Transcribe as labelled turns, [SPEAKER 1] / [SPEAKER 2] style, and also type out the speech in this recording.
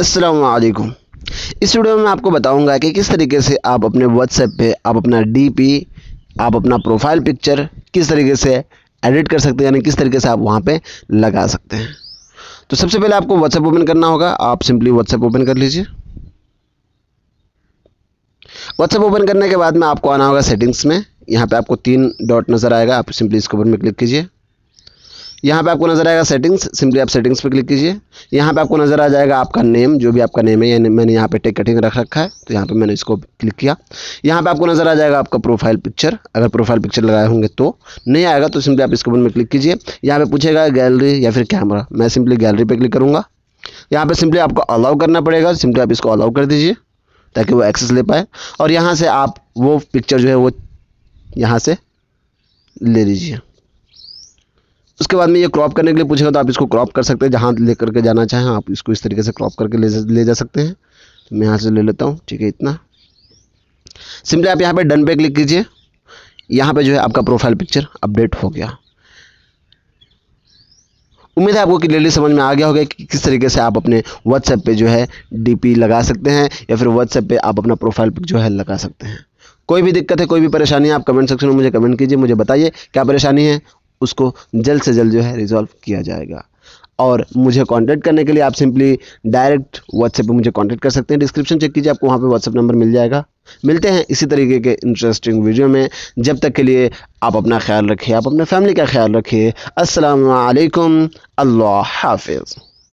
[SPEAKER 1] असलकुम इस वीडियो में आपको बताऊंगा कि किस तरीके से आप अपने व्हाट्सएप पे आप अपना डीपी आप अपना प्रोफाइल पिक्चर किस तरीके से एडिट कर सकते हैं यानी किस तरीके से आप वहाँ पे लगा सकते हैं तो सबसे पहले आपको व्हाट्सएप ओपन करना होगा आप सिंपली व्हाट्सएप ओपन कर लीजिए व्हाट्सएप ओपन करने के बाद में आपको आना होगा सेटिंग्स में यहाँ पर आपको तीन डॉट नज़र आएगा आप सिंपली इसके ऊपर में क्लिक कीजिए यहाँ पे आपको नज़र आएगा सेटिंग्स सिंपली आप सेटिंग्स पे क्लिक कीजिए यहाँ पे आपको नज़र आ जाएगा आपका नेम जो भी आपका नेम है मैंने यहाँ पे टेक कटिंग रख रखा है तो यहाँ पे मैंने इसको क्लिक किया यहाँ पे आपको नज़र आ जाएगा आपका प्रोफाइल पिक्चर अगर प्रोफाइल पिक्चर लगाए होंगे तो नहीं आएगा तो सिंपली आप इसके ऊपर में क्लिक कीजिए यहाँ पर पूछेगा गैलरी या फिर कैमरा मैं सिंपली गैलरी पर क्लिक करूँगा यहाँ पर सिंपली आपको अलाउ करना पड़ेगा सिंपली आप इसको अलाउ कर दीजिए ताकि वो एक्सेस ले पाए और यहाँ से आप वो पिक्चर जो है वो यहाँ से ले लीजिए उसके बाद में ये क्रॉप करने के लिए पूछेगा तो आप इसको क्रॉप कर सकते हैं जहाँ ले करके जाना चाहें आप इसको इस तरीके से क्रॉप करके ले जा, ले जा सकते हैं तो मैं यहाँ से ले लेता हूँ ठीक है इतना सिंपली आप यहाँ पे डन पे क्लिक कीजिए यहाँ पे जो है आपका प्रोफाइल पिक्चर अपडेट हो गया उम्मीद है आपको क्लियरली समझ में आ गया होगा कि किस तरीके से आप अपने व्हाट्सएप पर जो है डी लगा सकते हैं या फिर व्हाट्सएप पर आप अपना प्रोफाइल पिक जो है लगा सकते हैं कोई भी दिक्कत है कोई भी परेशानी है आप कमेंट सेक्शन में मुझे कमेंट कीजिए मुझे बताइए क्या परेशानी है उसको जल्द से जल्द जो है रिजॉल्व किया जाएगा और मुझे कांटेक्ट करने के लिए आप सिंपली डायरेक्ट व्हाट्सएप पे मुझे कांटेक्ट कर सकते हैं डिस्क्रिप्शन चेक कीजिए आपको वहाँ पे व्हाट्सएप नंबर मिल जाएगा मिलते हैं इसी तरीके के इंटरेस्टिंग वीडियो में जब तक के लिए आप अपना ख्याल रखिए आप अपने फैमिली का ख्याल रखिए असलकम अल्लाह हाफिज़